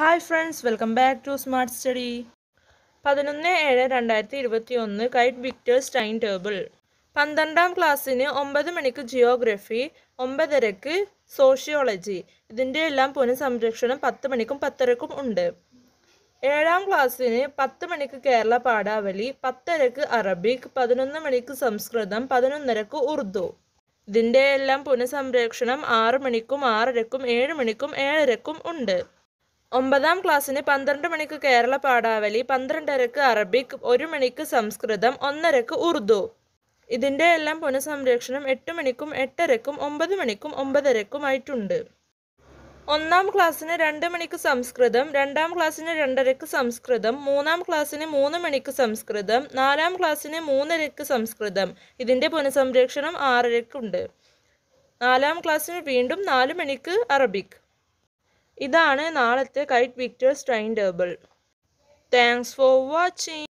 hi friends welcome back to smart study പതിനൊന്ന് ഏഴ് രണ്ടായിരത്തി ഇരുപത്തി ഒന്ന് കൈറ്റ് വിക്ടേഴ്സ് ടൈം ടേബിൾ പന്ത്രണ്ടാം ക്ലാസ്സിന് ഒമ്പത് മണിക്ക് ജിയോഗ്രഫി ഒമ്പതരക്ക് സോഷ്യോളജി ഇതിൻ്റെ എല്ലാം പുനഃസംരക്ഷണം പത്ത് മണിക്കും പത്തരക്കും ഉണ്ട് ഏഴാം ക്ലാസ്സിന് പത്ത് മണിക്ക് കേരള പാഠാവലി പത്തരക്ക് അറബിക് പതിനൊന്ന് മണിക്ക് സംസ്കൃതം പതിനൊന്നരക്ക് ഉറുദു ഇതിൻ്റെ എല്ലാം പുനഃസംരക്ഷണം ആറ് മണിക്കും ആറരക്കും ഏഴ് മണിക്കും ഏഴരക്കും ഉണ്ട് ഒമ്പതാം ക്ലാസ്സിന് പന്ത്രണ്ട് മണിക്ക് കേരള പാഠാവലി പന്ത്രണ്ടരക്ക് അറബിക് ഒരു മണിക്ക് സംസ്കൃതം ഒന്നരക്ക് ഉറുദു ഇതിൻ്റെ എല്ലാം പുനഃസംരക്ഷണം എട്ട് മണിക്കും എട്ടരക്കും ഒമ്പത് മണിക്കും ഒമ്പതരക്കുമായിട്ടുണ്ട് ഒന്നാം ക്ലാസ്സിന് രണ്ട് മണിക്ക് സംസ്കൃതം രണ്ടാം ക്ലാസ്സിന് രണ്ടരക്ക് സംസ്കൃതം മൂന്നാം ക്ലാസ്സിന് മൂന്ന് മണിക്ക് സംസ്കൃതം നാലാം ക്ലാസ്സിന് മൂന്നരക്ക് സംസ്കൃതം ഇതിൻ്റെ പുനഃസംരക്ഷണം ആറരക്കുണ്ട് നാലാം ക്ലാസ്സിന് വീണ്ടും നാല് മണിക്ക് അറബിക് ഇതാണ് നാളത്തെ Kite Victers time table thanks for watching